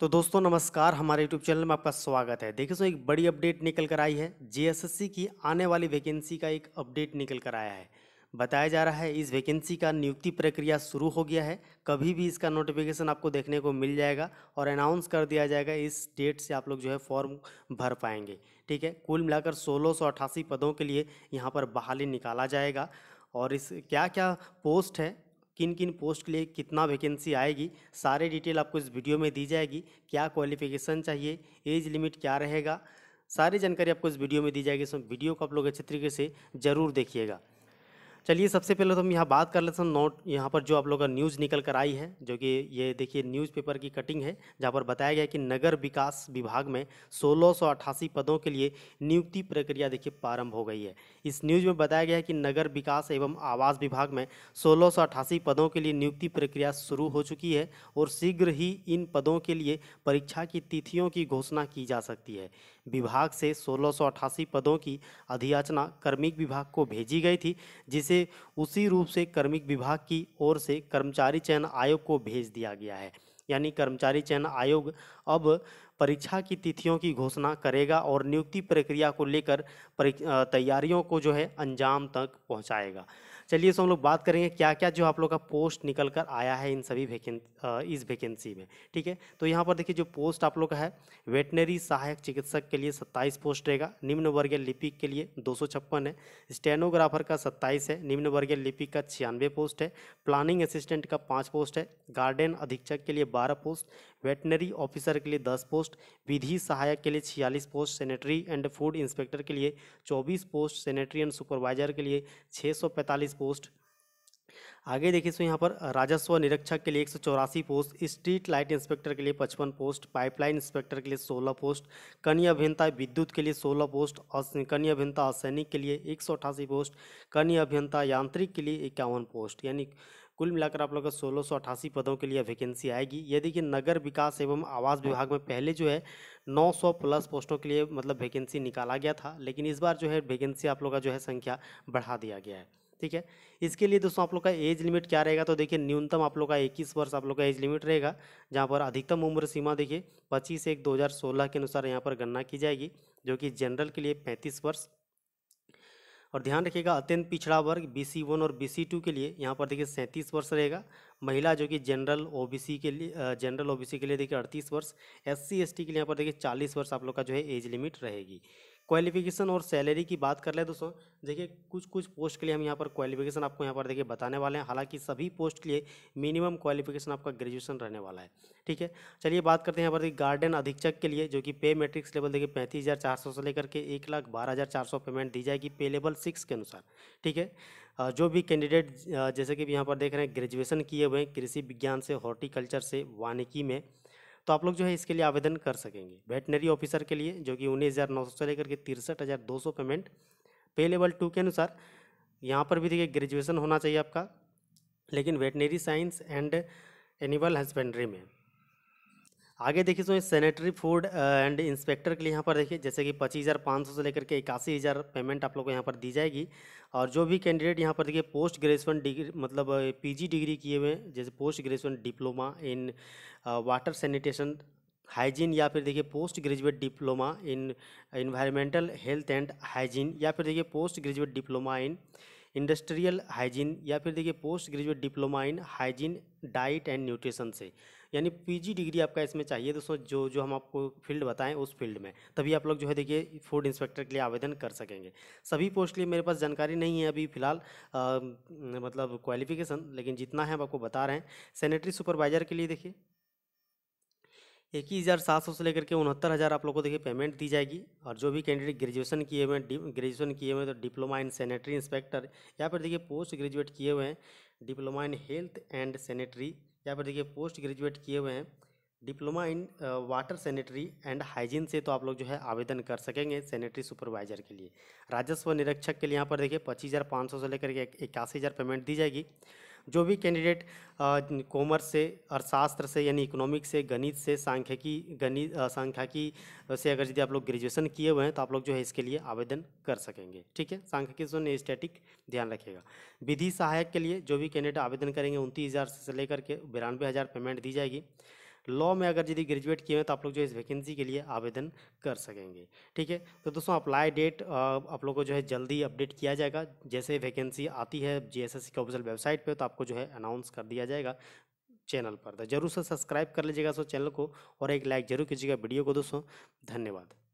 तो दोस्तों नमस्कार हमारे यूट्यूब चैनल में आपका स्वागत है देखिए सो एक बड़ी अपडेट निकल कर आई है जीएसएससी की आने वाली वैकेंसी का एक अपडेट निकल कर आया है बताया जा रहा है इस वैकेंसी का नियुक्ति प्रक्रिया शुरू हो गया है कभी भी इसका नोटिफिकेशन आपको देखने को मिल जाएगा और अनाउंस कर दिया जाएगा इस डेट से आप लोग जो है फॉर्म भर पाएंगे ठीक है कुल मिलाकर सोलह पदों के लिए यहाँ पर बहाली निकाला जाएगा और इस क्या क्या पोस्ट है किन किन पोस्ट के लिए कितना वैकेंसी आएगी सारे डिटेल आपको इस वीडियो में दी जाएगी क्या क्वालिफिकेशन चाहिए एज लिमिट क्या रहेगा सारी जानकारी आपको इस वीडियो में दी जाएगी इस वीडियो को आप लोग अच्छे तरीके से ज़रूर देखिएगा चलिए सबसे पहले तो हम यहाँ बात कर लेते हैं नोट यहाँ पर जो आप लोगों का न्यूज़ निकल कर आई है जो कि ये देखिए न्यूज़पेपर की कटिंग है जहाँ पर बताया गया कि नगर विकास विभाग में सोलह पदों के लिए नियुक्ति प्रक्रिया देखिए प्रारंभ हो गई है इस न्यूज़ में बताया गया है कि नगर विकास एवं आवास विभाग में सोलह पदों के लिए नियुक्ति प्रक्रिया शुरू हो चुकी है और शीघ्र ही इन पदों के लिए परीक्षा की तिथियों की घोषणा की जा सकती है विभाग से सोलह पदों की अधियाचना कर्मिक विभाग को भेजी गई थी जिसे से उसी रूप से कर्मिक विभाग की ओर से कर्मचारी चयन आयोग को भेज दिया गया है यानी कर्मचारी चयन आयोग अब परीक्षा की तिथियों की घोषणा करेगा और नियुक्ति प्रक्रिया को लेकर तैयारियों को जो है अंजाम तक पहुंचाएगा चलिए सो हम लोग बात करेंगे क्या क्या जो आप लोग का पोस्ट निकल कर आया है इन सभी वेकें इस वेकेंसी में ठीक है तो यहाँ पर देखिए जो पोस्ट आप लोग का है वेटनरी सहायक चिकित्सक के लिए सत्ताईस पोस्ट रहेगा निम्न वर्गीय लिपिक के लिए दो है स्टेनोग्राफर का सत्ताईस है निम्न वर्गीय लिपिक का छियानवे पोस्ट है प्लानिंग असिस्टेंट का पाँच पोस्ट है गार्डन अधीक्षक के लिए बारह पोस्ट वेटनरी ऑफिसर के लिए दस पोस्ट विधि सहायक के लिए छियालीस post sanitary and food inspector के लिए चौबीस पोस्ट सेनेटरी एंड सुपरवाइजर के लिए छः पोस्ट आगे देखिए सो यहाँ पर राजस्व निरीक्षक के लिए एक सौ चौरासी पोस्ट स्ट्रीट लाइट इंस्पेक्टर के लिए पचपन पोस्ट पाइपलाइन इंस्पेक्टर के लिए सोलह पोस्ट कन्या अभियंता विद्युत के लिए सोलह पोस्ट कन्या अभियंता असैनिक के लिए एक सौ पोस्ट कन्या अभियंता यांत्रिक के लिए इक्यावन पोस्ट यानी कुल मिलाकर आप लोग का सोलह सौ अठासी पदों के लिए वैकेंसी आएगी ये देखिए नगर विकास एवं आवास हाँ। विभाग में पहले जो है 900 प्लस पोस्टों के लिए मतलब वैकेंसी निकाला गया था लेकिन इस बार जो है वैकेंसी आप लोग का जो है संख्या बढ़ा दिया गया है ठीक है इसके लिए दोस्तों आप लोग का एज लिमिट क्या रहेगा तो देखिए न्यूनतम आप लोग का इक्कीस वर्ष आप लोग का एज लिमिट रहेगा जहाँ पर अधिकतम उम्र सीमा देखिए पच्चीस एक 2016 के अनुसार यहाँ पर गणना की जाएगी जो कि जनरल के लिए पैंतीस वर्ष और ध्यान रखिएगा अत्यंत पिछड़ा वर्ग बी सी वन और बी सी टू के लिए यहाँ पर देखिए सैंतीस वर्ष रहेगा महिला जो कि जनरल ओ बी सी के लिए जनरल ओ बी सी के लिए देखिए अड़तीस वर्ष एस सी एस टी के लिए यहाँ पर देखिए चालीस वर्ष आप लोग का जो है एज लिमिट रहेगी क्वालिफिकेशन और सैलरी की बात कर ले दोस्तों देखिए कुछ कुछ पोस्ट के लिए हम यहाँ पर क्वालिफिकेशन आपको यहाँ पर देखिए बताने वाले हैं हालांकि सभी पोस्ट के लिए मिनिमम क्वालिफिकेशन आपका ग्रेजुएशन रहने वाला है ठीक है चलिए बात करते हैं यहाँ पर देखिए गार्डन अधीक्षक के लिए जो कि पे मेट्रिक्स लेवल देखिए पैंतीस हज़ार चार सौ से लेकर के एक लाख बारह हज़ार चार सौ पेमेंट दी जाएगी पे लेवल सिक्स के अनुसार ठीक है जो भी कैंडिडेट जैसे कि यहाँ पर देख रहे हैं ग्रेजुएसन किए हुए हैं कृषि विज्ञान से हॉर्टिकल्चर से वानिकी में तो आप लोग जो है इसके लिए आवेदन कर सकेंगे वेटनरी ऑफिसर के लिए जो कि उन्नीस हज़ार नौ सौ से लेकर के तिरसठ हज़ार दो सौ पेमेंट पे लेवल टू के अनुसार यहाँ पर भी देखिए ग्रेजुएशन होना चाहिए आपका लेकिन veterinary science and animal husbandry में आगे देखिए so sanitary food and inspector के लिए यहाँ पर देखिए जैसे कि पच्चीस हज़ार पाँच सौ से लेकर के इक्यासी हज़ार पेमेंट आप लोग को यहाँ पर दी जाएगी और जो भी कैंडिडेट यहाँ पर देखिए पोस्ट ग्रेजुएशन डिग्री मतलब पीजी डिग्री किए हुए जैसे post graduation diploma in water sanitation hygiene या फिर देखिए post graduate diploma in environmental health and hygiene या फिर देखिए post graduate diploma in industrial hygiene या फिर देखिए post graduate diploma in hygiene diet and nutrition से यानी पीजी डिग्री आपका इसमें चाहिए दोस्तों जो जो हम आपको फील्ड बताएं उस फील्ड में तभी आप लोग जो है देखिए फूड इंस्पेक्टर के लिए आवेदन कर सकेंगे सभी पोस्ट के लिए मेरे पास जानकारी नहीं है अभी फिलहाल मतलब क्वालिफिकेशन लेकिन जितना है आपको बता रहे हैं सैनिटरी सुपरवाइज़र के लिए देखिए इक्कीस हज़ार सात सौ से लेकर के उनहत्तर हज़ार आप लोगों को देखिए पेमेंट दी जाएगी और जो भी कैंडिडेट ग्रेजुएशन किए हुए हैं ग्रेजुएशन किए हुए हैं तो डिप्लोमा इन सैनिटरी इंस्पेक्टर या फिर देखिए पोस्ट ग्रेजुएट किए हुए हैं diploma in health and sanitary यहाँ पर देखिए पोस्ट ग्रेजुएट किए हुए हैं diploma in water sanitary and hygiene से तो आप लोग जो है आवेदन कर सकेंगे सैनिटरी सुपरवाइजर के लिए राजस्व निरीक्षक के लिए यहाँ पर देखिए पच्चीस हज़ार पाँच सौ से लेकर के इक्यासी हज़ार पेमेंट दी जाएगी जो भी कैंडिडेट कॉमर्स से अर्थशास्त्र से यानी इकोनॉमिक से गणित से सांख्यिकी गणित सांख्यिकी से अगर यदि आप लोग ग्रेजुएशन किए हुए हैं तो आप लोग जो है इसके लिए आवेदन कर सकेंगे ठीक है सांख्यिकी शून्य स्टैटिक ध्यान रखिएगा विधि सहायक के लिए जो भी कैंडिडेट आवेदन करेंगे उनतीस हज़ार से लेकर के बिरानवे हज़ार पेमेंट दी जाएगी लॉ में अगर यदि ग्रेजुएट किए हैं तो आप लोग जो इस वैकेंसी के लिए आवेदन कर सकेंगे ठीक है तो दोस्तों अप्लाई डेट आप लोग को जो है जल्दी अपडेट किया जाएगा जैसे वैकेंसी आती है जीएसएससी के ऑफिशियल वेबसाइट पर तो आपको जो है अनाउंस कर दिया जाएगा चैनल पर तो जरूर से सब्सक्राइब कर लीजिएगा सो चैनल को और एक लाइक जरूर कीजिएगा वीडियो को दोस्तों धन्यवाद